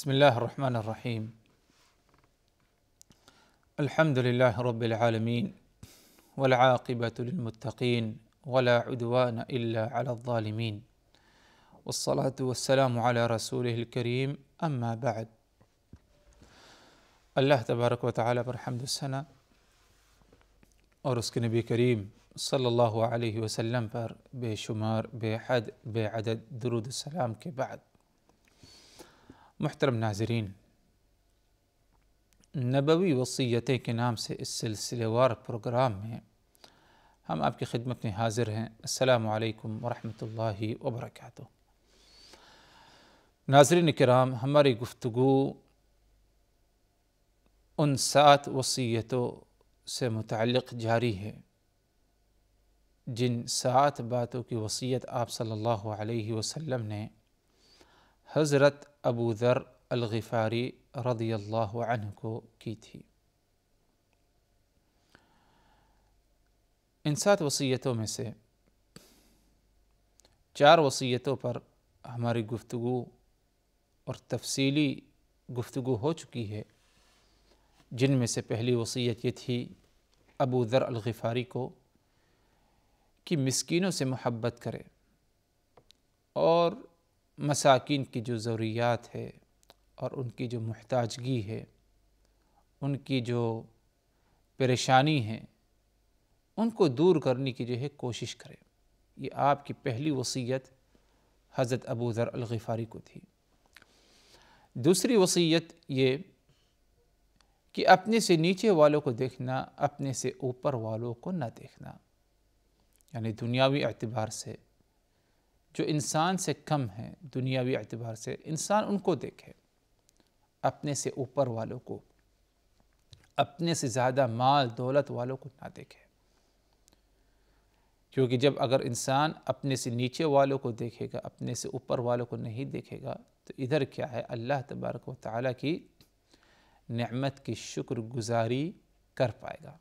بسم الله الرحمن الرحيم الحمد لله رب العالمين والعاقبة للمتقين ولا عدوان إلا على الظالمين والصلاة والسلام على رسوله الكريم أما بعد الله تبارك وتعالى برحمد السنة اور نبي كريم صلى الله عليه وسلم بشمار بحد بعدد درود السلام كبعد بعد محترم ناظرین نبوی وصیتیں کے نام سے اس سلسلے وار پروگرام میں ہم آپ کی خدمت میں حاضر ہیں السلام علیکم ورحمۃ اللہ وبرکاتہ ناظرین کرام ہماری گفتگو ان سات وصیتوں سے متعلق جاری ہے جن سات باتوں کی وصیت آپ صلی اللہ علیہ وسلم نے حضرت ابو ذر الغفاری رضی اللہ عنہ کو کی تھی ان سات وصیتوں میں سے چار وصیتوں پر ہماری گفتگو اور تفصیلی گفتگو ہو چکی ہے جن میں سے پہلی وصیت یہ تھی ابو ذر الغفاری کو کہ مسکینوں سے محبت کرے اور مساکین کی جو ضروریات ہے اور ان کی جو محتاجگی ہے ان کی جو پریشانی ہے ان کو دور کرنے کی جو ہے کوشش کرے یہ آپ کی پہلی وصیت حضرت ابو ذر الغفاری کو تھی دوسری وصیت یہ کہ اپنے سے نیچے والوں کو دیکھنا اپنے سے اوپر والوں کو نہ دیکھنا یعنی دنیاوی اعتبار سے جو انسان سے کم ہیں دنیاوی اعتبار سے انسان ان کو دیکھے اپنے سے اوپر والوں کو اپنے سے زیادہ مال دولت والوں کو نہ دیکھے کیونکہ جب اگر انسان اپنے سے نیچے والوں کو دیکھے گا اپنے سے اوپر والوں کو نہیں دیکھے گا تو ادھر کیا ہے اللہ تبارک و تعالیٰ کی نعمت کی شکر گزاری کر پائے گا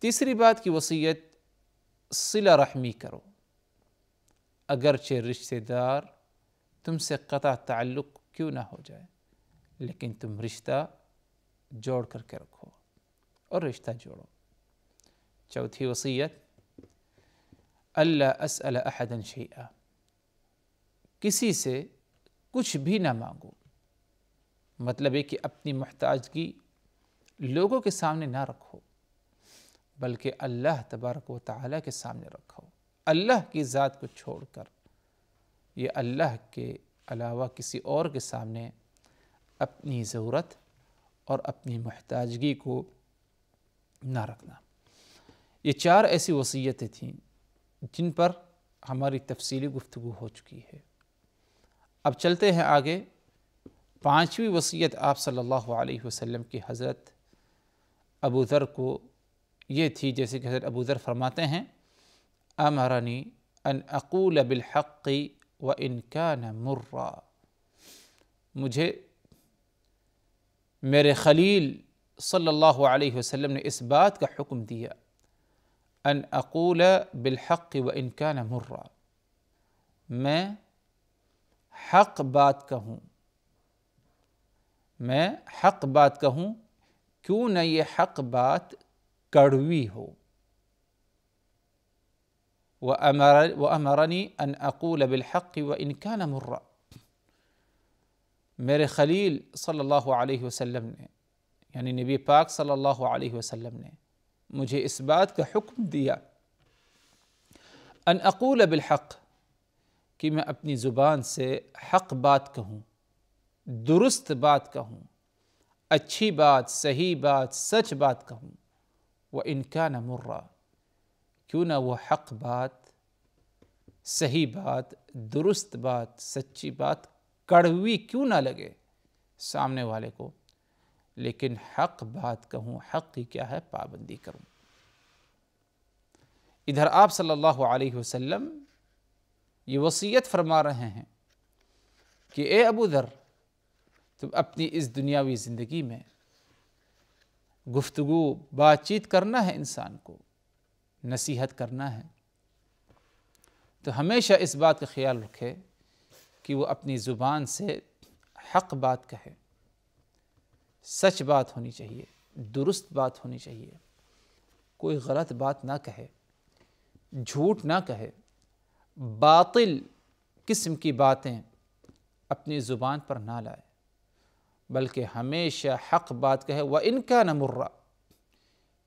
تیسری بات کی وصیت صلہ رحمی کرو اگرچہ رشتے دار تم سے قطع تعلق کیوں نہ ہو جائے لیکن تم رشتہ جوڑ کر کے رکھو اور رشتہ جوڑو چوتھی وصیت اللہ اسأل احدا شیئا کسی سے کچھ بھی نہ مانگو مطلب ہے کہ اپنی محتاجگی لوگوں کے سامنے نہ رکھو بلکہ اللہ تبارک و تعالیٰ کے سامنے رکھو اللہ کی ذات کو چھوڑ کر یہ اللہ کے علاوہ کسی اور کے سامنے اپنی ضرورت اور اپنی محتاجگی کو نہ رکھنا یہ چار ایسی وصیتیں تھیں جن پر ہماری تفصیلی گفتگو ہو چکی ہے اب چلتے ہیں آگے پانچویں وصیت آپ صلی اللہ علیہ وسلم کی حضرت ابو ذر کو یہ تھی جیسے کہ حضرت ابو ذر فرماتے ہیں امرني ان اقول بالحق وان كان مرا مجھے میرے خلیل صلی اللہ علیہ وسلم نے اس بات کا حکم دیا ان اقول بالحق وان كان مرا میں حق بات کہوں میں حق بات کہوں کیوں نہ یہ حق بات کڑوی ہو وأمر وأمرني أن أقول بالحق وإن كان مرا ميري خليل صلى الله عليه وسلم يعني نبي باك صلى الله عليه وسلم نے مجھے اس بات کا حکم دیا أن أقول بالحق كي میں اپنی زبان سے حق بات کہوں درست بات کہوں اچھی بات صحیح بات سچ بات کہوں وإن كان مرّا کیوں نہ وہ حق بات صحیح بات درست بات سچی بات کڑوی کیوں نہ لگے سامنے والے کو لیکن حق بات کہوں حق کی کیا ہے پابندی کروں ادھر آپ صلی اللہ علیہ وسلم یہ وصیت فرما رہے ہیں کہ اے ابو ذر تم اپنی اس دنیاوی زندگی میں گفتگو بات چیت کرنا ہے انسان کو نصیحت کرنا ہے تو ہمیشہ اس بات کا خیال رکھے کہ وہ اپنی زبان سے حق بات کہے سچ بات ہونی چاہیے درست بات ہونی چاہیے کوئی غلط بات نہ کہے جھوٹ نہ کہے باطل قسم کی باتیں اپنی زبان پر نہ لائے بلکہ ہمیشہ حق بات کہے وہ ان کا نہ مرہ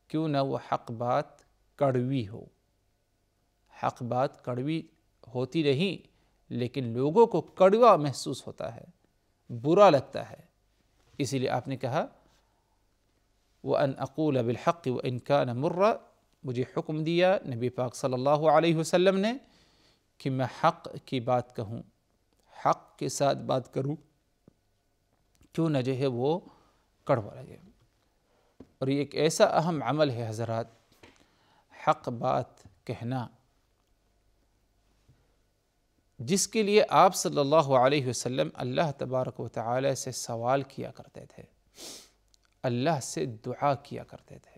کیوں نہ وہ حق بات کڑوی ہو حق بات کڑوی ہوتی نہیں لیکن لوگوں کو کڑوا محسوس ہوتا ہے برا لگتا ہے اسی لیے آپ نے کہا وہ أَقُولَ بِالْحَقِّ وَإِنْ و انکان مرہ مجھے حکم دیا نبی پاک صلی اللہ علیہ وسلم نے کہ میں حق کی بات کہوں حق کے ساتھ بات کروں کیوں نہ جو ہے وہ کڑوا لگے اور یہ ایک ایسا اہم عمل ہے حضرات حق بات کہنا جس کے لیے آپ صلی اللہ علیہ وسلم اللہ تبارک و تعالی سے سوال کیا کرتے تھے اللہ سے دعا کیا کرتے تھے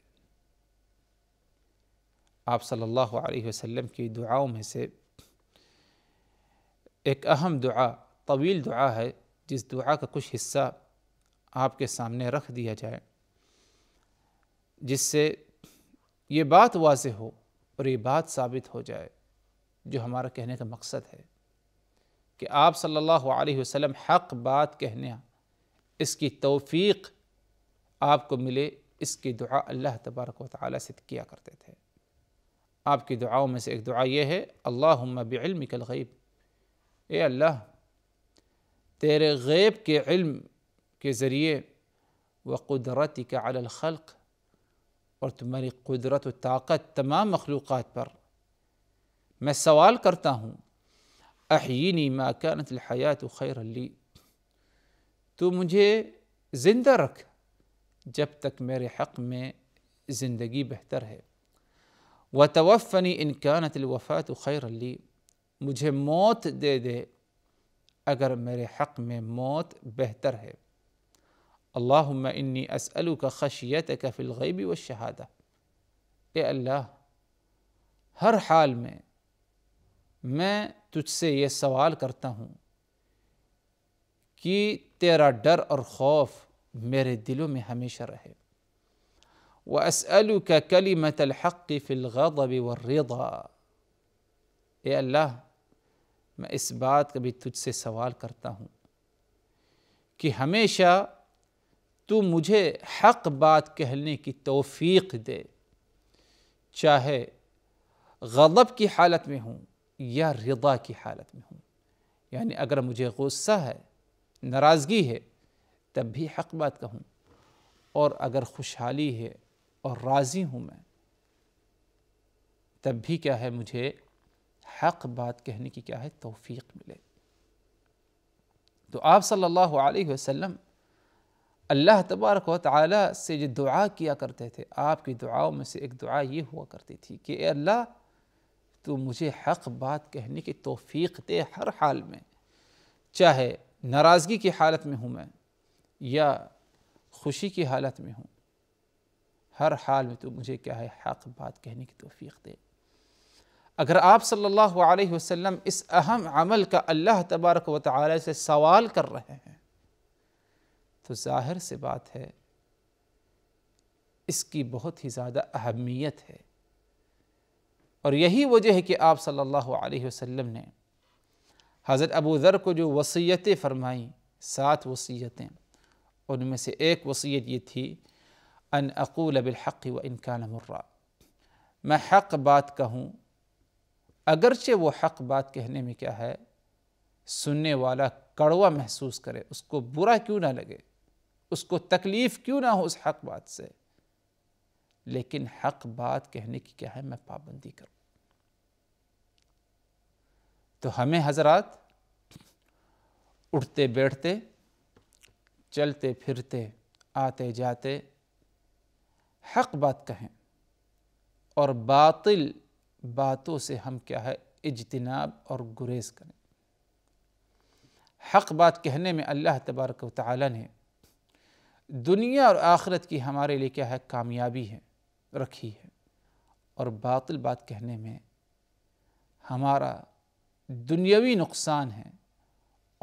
آپ صلی اللہ علیہ وسلم کی دعاؤں میں سے ایک اہم دعا طویل دعا ہے جس دعا کا کچھ حصہ آپ کے سامنے رکھ دیا جائے جس سے یہ بات واضح ہو اور یہ بات ثابت ہو جائے جو ہمارا کہنے کا مقصد ہے کہ آپ صلی اللہ علیہ وسلم حق بات کہنے اس کی توفیق آپ کو ملے اس کی دعا اللہ تبارک و تعالیٰ سے کیا کرتے تھے آپ کی دعاؤں میں سے ایک دعا یہ ہے اللہم بعلمک الغیب اے اللہ تیرے غیب کے علم کے ذریعے وقدرتک علی الخلق قلت قدرت قدرة طاقت تمام مخلوقات بر میں سوال کرتا ہوں ما كانت الحياة خيرا لي تو مجھے زندہ رکھ جب تک میرے حق میں زندگی بہتر ہے وتوفنی ان كانت الوفاة خيرا لي مجھے موت دے دے اگر میرے حق میں موت بہتر ہے اللهم اني اسالك خشيتك في الغैब व शहादा ए अल्लाह हर हाल में मैं तुझसे ये सवाल करता हूँ कि तेरा डर और खौफ मेरे दिलों में हमेशा रहे व असअलु का कलीमत हक़ फ़िलगब व रदा ए अल्लाह मैं इस बात का भी तुझसे सवाल करता हूँ कि हमेशा تو مجھے حق بات کہنے کی توفیق دے چاہے غضب کی حالت میں ہوں یا رضا کی حالت میں ہوں یعنی اگر مجھے غصہ ہے ناراضگی ہے تب بھی حق بات کہوں اور اگر خوشحالی ہے اور راضی ہوں میں تب بھی کیا ہے مجھے حق بات کہنے کی کیا ہے توفیق ملے تو آپ صلی اللہ علیہ وسلم اللہ تبارک و تعالی سے جو دعا کیا کرتے تھے آپ کی دعاؤں میں سے ایک دعا یہ ہوا کرتی تھی کہ اے اللہ تو مجھے حق بات کہنے کی توفیق دے ہر حال میں چاہے ناراضگی کی حالت میں ہوں میں یا خوشی کی حالت میں ہوں ہر حال میں تو مجھے کیا ہے حق بات کہنے کی توفیق دے اگر آپ صلی اللہ علیہ وسلم اس اہم عمل کا اللہ تبارک و تعالی سے سوال کر رہے ہیں تو ظاہر سے بات ہے اس کی بہت ہی زیادہ اہمیت ہے اور یہی وجہ ہے کہ آپ صلی اللہ علیہ وسلم نے حضرت ابو ذر کو جو وصیتیں فرمائیں سات وصیتیں ان میں سے ایک وصیت یہ تھی ان اقول بالحق و کان مرا میں حق بات کہوں اگرچہ وہ حق بات کہنے میں کیا ہے سننے والا کڑوا محسوس کرے اس کو برا کیوں نہ لگے اس کو تکلیف کیوں نہ ہو اس حق بات سے لیکن حق بات کہنے کی کیا ہے میں پابندی کروں تو ہمیں حضرات اٹھتے بیٹھتے چلتے پھرتے آتے جاتے حق بات کہیں اور باطل باتوں سے ہم کیا ہے اجتناب اور گریز کریں حق بات کہنے میں اللہ تبارک و تعالی نے دنیا اور آخرت کی ہمارے لیے کیا ہے کامیابی ہے رکھی ہے اور باطل بات کہنے میں ہمارا دنیاوی نقصان ہے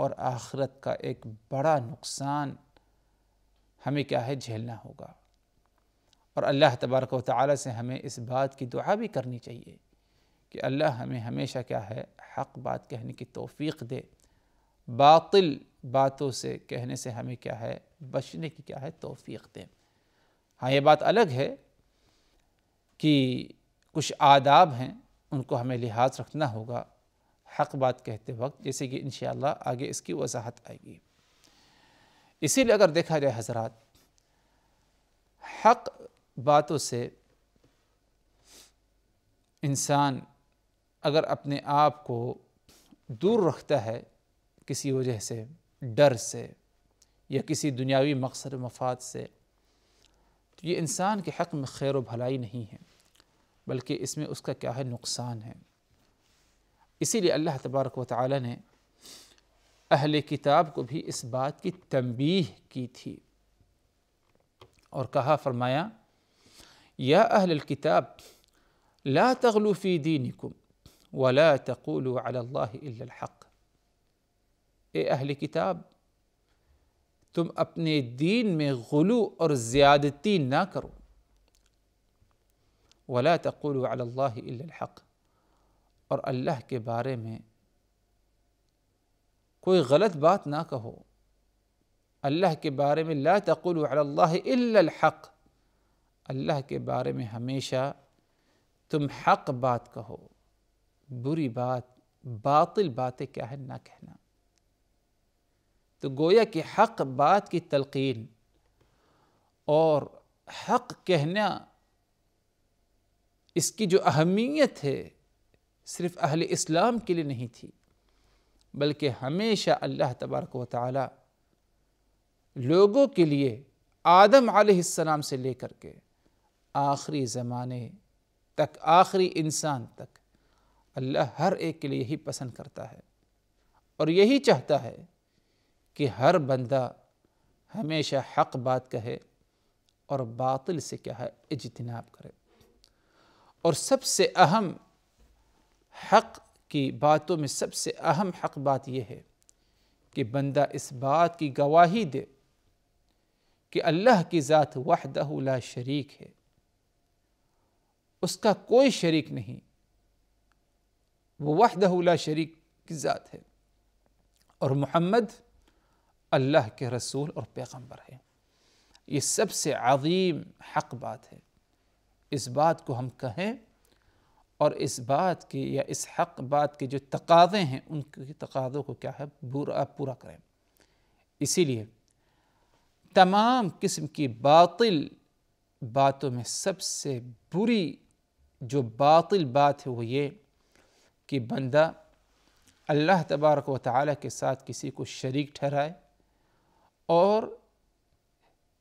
اور آخرت کا ایک بڑا نقصان ہمیں کیا ہے جھیلنا ہوگا اور اللہ تبارک و تعالی سے ہمیں اس بات کی دعا بھی کرنی چاہیے کہ اللہ ہمیں ہمیشہ کیا ہے حق بات کہنے کی توفیق دے باطل باتوں سے کہنے سے ہمیں کیا ہے بچنے کی کیا ہے توفیق دیں ہاں یہ بات الگ ہے کہ کچھ آداب ہیں ان کو ہمیں لحاظ رکھنا ہوگا حق بات کہتے وقت جیسے کہ انشاءاللہ آگے اس کی وضاحت آئے گی اسی لیے اگر دیکھا جائے حضرات حق باتوں سے انسان اگر اپنے آپ کو دور رکھتا ہے کسی وجہ سے ڈر سے یا کسی دنیاوی مقصد و مفاد سے تو یہ انسان کے حق میں خیر و بھلائی نہیں ہے بلکہ اس میں اس کا کیا ہے نقصان ہے اسی لیے اللہ تبارک و تعالی نے اہل کتاب کو بھی اس بات کی تنبیہ کی تھی اور کہا فرمایا یا اہل الکتاب فی دینکم ولا علی اللہ الا الحق ए अहल किताब तुम अपने दीन में गलू और ज़्यादती ना करो वला तकुल हक और अल्लाह के बारे में कोई गलत बात ना कहो अल्लाह के बारे में ला तकुल हक अल्लाह के बारे में हमेशा तुम हक बात कहो बुरी बात बातिल बातें क्या है ना कहना تو گویا کہ حق بات کی تلقین اور حق کہنا اس کی جو اہمیت ہے صرف اہل اسلام کے لیے نہیں تھی بلکہ ہمیشہ اللہ تبارک و تعالی لوگوں کے لیے آدم علیہ السلام سے لے کر کے آخری زمانے تک آخری انسان تک اللہ ہر ایک کے لیے یہی پسند کرتا ہے اور یہی چاہتا ہے کہ ہر بندہ ہمیشہ حق بات کہے اور باطل سے کیا ہے اجتناب کرے اور سب سے اہم حق کی باتوں میں سب سے اہم حق بات یہ ہے کہ بندہ اس بات کی گواہی دے کہ اللہ کی ذات وحدہ لا شریک ہے اس کا کوئی شریک نہیں وہ وحدہ لا شریک کی ذات ہے اور محمد اللہ کے رسول اور پیغمبر ہیں ہے یہ سب سے عظیم حق بات ہے اس بات کو ہم کہیں اور اس بات کی یا اس حق بات کے جو تقاضے ہیں ان کے تقاضوں کو کیا ہے پورا پورا کریں اسی لیے تمام قسم کی باطل باتوں میں سب سے بری جو باطل بات ہے وہ یہ کہ بندہ اللہ تبارک و تعالیٰ کے ساتھ کسی کو شریک ٹھہرائے اور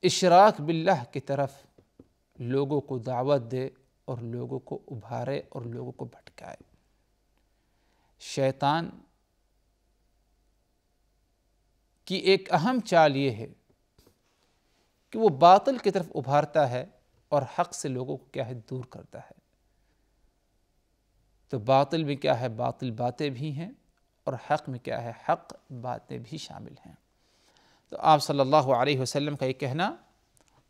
اشراق باللہ کی طرف لوگوں کو دعوت دے اور لوگوں کو ابھارے اور لوگوں کو بھٹکائے شیطان کی ایک اہم چال یہ ہے کہ وہ باطل کی طرف ابھارتا ہے اور حق سے لوگوں کو کیا ہے دور کرتا ہے تو باطل میں کیا ہے باطل باتیں بھی ہیں اور حق میں کیا ہے حق باتیں بھی شامل ہیں تو آپ صلی اللہ علیہ وسلم کا یہ کہنا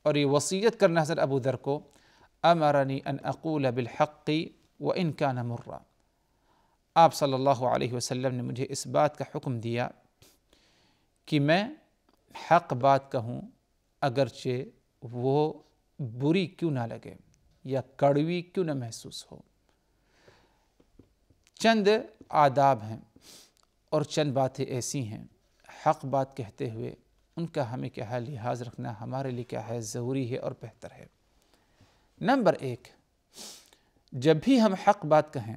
اور یہ وصیت کرنا حضرت ابو ذر کو امرنی ان اقول بالحق و ان کا نَرہ آپ صلی اللہ علیہ وسلم نے مجھے اس بات کا حکم دیا کہ میں حق بات کہوں اگرچہ وہ بری کیوں نہ لگے یا کڑوی کیوں نہ محسوس ہو چند آداب ہیں اور چند باتیں ایسی ہیں حق بات کہتے ہوئے ان کا ہمیں کیا ہے لحاظ رکھنا ہمارے لیے کیا ہے ضروری ہے اور بہتر ہے نمبر ایک جب بھی ہم حق بات کہیں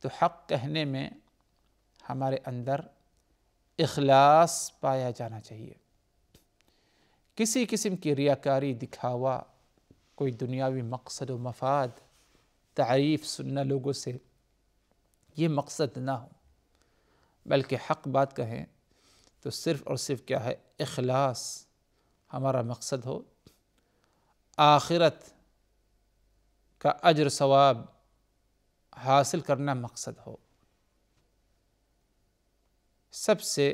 تو حق کہنے میں ہمارے اندر اخلاص پایا جانا چاہیے کسی قسم کی ریاکاری دکھاوا کوئی دنیاوی مقصد و مفاد تعریف سننا لوگوں سے یہ مقصد نہ ہو بلکہ حق بات کہیں تو صرف اور صرف کیا ہے اخلاص ہمارا مقصد ہو آخرت کا اجر ثواب حاصل کرنا مقصد ہو سب سے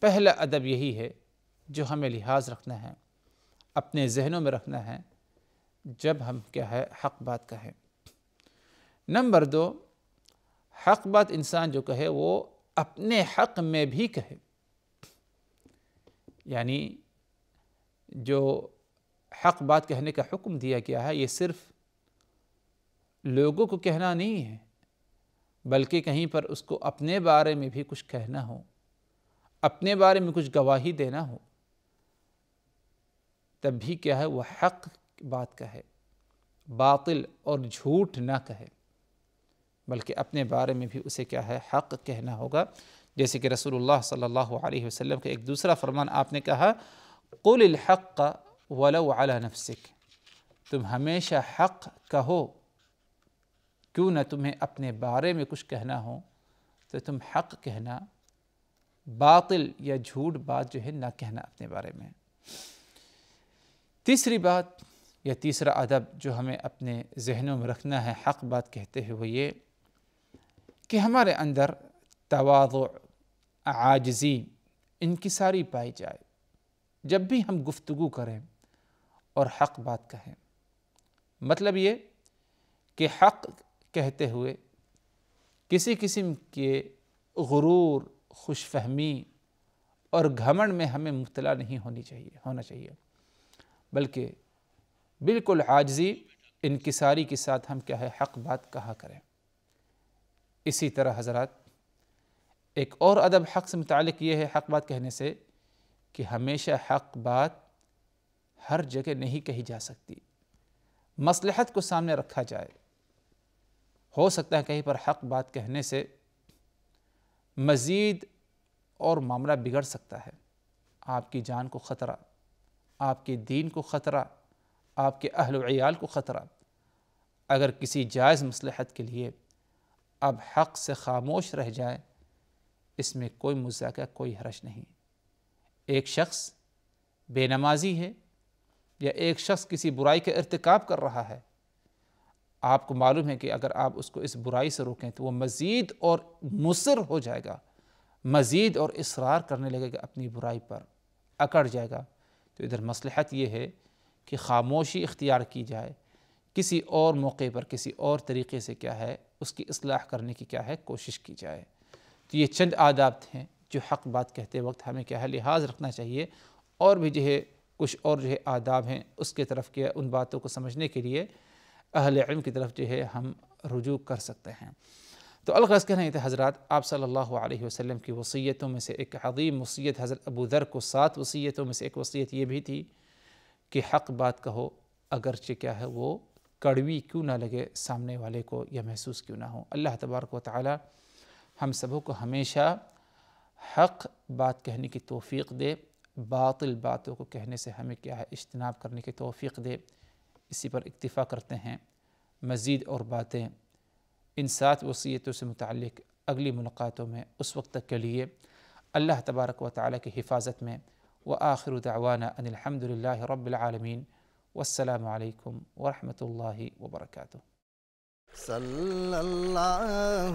پہلا ادب یہی ہے جو ہمیں لحاظ رکھنا ہے اپنے ذہنوں میں رکھنا ہے جب ہم کیا ہے حق بات کہیں نمبر دو حق بات انسان جو کہے وہ اپنے حق میں بھی کہیں یعنی جو حق بات کہنے کا حکم دیا گیا ہے یہ صرف لوگوں کو کہنا نہیں ہے بلکہ کہیں پر اس کو اپنے بارے میں بھی کچھ کہنا ہو اپنے بارے میں کچھ گواہی دینا ہو تب بھی کیا ہے وہ حق بات کہے باطل اور جھوٹ نہ کہے بلکہ اپنے بارے میں بھی اسے کیا ہے حق کہنا ہوگا جیسے کہ رسول اللہ صلی اللہ علیہ وسلم کا ایک دوسرا فرمان آپ نے کہا قل الحق وَلَوْ عَلَى و تم ہمیشہ حق کہو کیوں نہ تمہیں اپنے بارے میں کچھ کہنا ہو تو تم حق کہنا باطل یا جھوٹ بات جو ہے نہ کہنا اپنے بارے میں تیسری بات یا تیسرا ادب جو ہمیں اپنے ذہنوں میں رکھنا ہے حق بات کہتے ہوئے وہ یہ کہ ہمارے اندر تواضع عاجزی انکساری پائی جائے جب بھی ہم گفتگو کریں اور حق بات کہیں مطلب یہ کہ حق کہتے ہوئے کسی قسم کے غرور خوش فہمی اور گھمن میں ہمیں مبتلا نہیں ہونی چاہیے ہونا چاہیے بلکہ بالکل عاجزی انکساری کے ساتھ ہم کیا ہے حق بات کہا کریں اسی طرح حضرات ایک اور ادب حق سے متعلق یہ ہے حق بات کہنے سے کہ ہمیشہ حق بات ہر جگہ نہیں کہی جا سکتی مصلحت کو سامنے رکھا جائے ہو سکتا ہے کہیں پر حق بات کہنے سے مزید اور معاملہ بگڑ سکتا ہے آپ کی جان کو خطرہ آپ کے دین کو خطرہ آپ کے اہل و عیال کو خطرہ اگر کسی جائز مصلحت کے لیے اب حق سے خاموش رہ جائیں اس میں کوئی مذاکرہ کوئی حرش نہیں ایک شخص بے نمازی ہے یا ایک شخص کسی برائی کا ارتکاب کر رہا ہے آپ کو معلوم ہے کہ اگر آپ اس کو اس برائی سے روکیں تو وہ مزید اور مصر ہو جائے گا مزید اور اصرار کرنے لگے گا اپنی برائی پر اکڑ جائے گا تو ادھر مسلحت یہ ہے کہ خاموشی اختیار کی جائے کسی اور موقع پر کسی اور طریقے سے کیا ہے اس کی اصلاح کرنے کی کیا ہے کوشش کی جائے تو یہ چند آداب تھے جو حق بات کہتے وقت ہمیں کیا ہے لحاظ رکھنا چاہیے اور بھی جو ہے کچھ اور جو ہے آداب ہیں اس کے طرف کے ان باتوں کو سمجھنے کے لیے اہل علم کی طرف جو ہے ہم رجوع کر سکتے ہیں تو کہنا یہ کے حضرات آپ صلی اللہ علیہ وسلم کی وصیتوں میں سے ایک عظیم وصیت حضرت ابو ذر کو سات وصیتوں میں سے ایک وصیت یہ بھی تھی کہ حق بات کہو اگرچہ کیا ہے وہ کڑوی کیوں نہ لگے سامنے والے کو یا محسوس کیوں نہ ہو اللہ تبارک و تعالیٰ ہم سبوں کو ہمیشہ حق بات کہنے کی توفیق دے باطل باتوں کو کہنے سے ہمیں کیا ہے اجتناب کرنے کی توفیق دے اسی پر اکتفا کرتے ہیں مزید اور باتیں ان سات وصیتوں سے متعلق اگلی ملاقاتوں میں اس وقت تک کے لیے اللہ تبارک و تعالیٰ کی حفاظت میں وہ آخر تعوانہ ان الحمد للہ رب العالمین والسلام علیکم ورحمۃ اللہ وبرکاتہ صلی اللہ